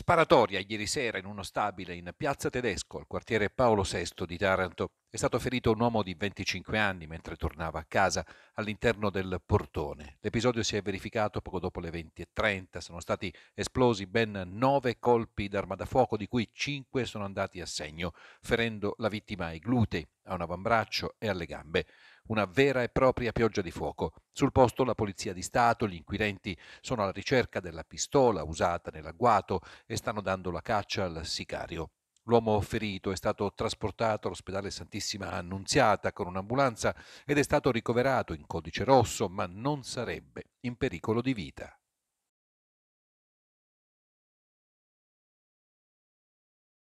Sparatoria ieri sera in uno stabile in Piazza Tedesco, al quartiere Paolo VI di Taranto. È stato ferito un uomo di 25 anni mentre tornava a casa all'interno del portone. L'episodio si è verificato poco dopo le 20.30. Sono stati esplosi ben nove colpi d'arma da fuoco, di cui cinque sono andati a segno, ferendo la vittima ai glutei, a un avambraccio e alle gambe una vera e propria pioggia di fuoco. Sul posto la Polizia di Stato, gli inquirenti sono alla ricerca della pistola usata nell'agguato e stanno dando la caccia al sicario. L'uomo ferito è stato trasportato all'ospedale Santissima Annunziata con un'ambulanza ed è stato ricoverato in codice rosso, ma non sarebbe in pericolo di vita.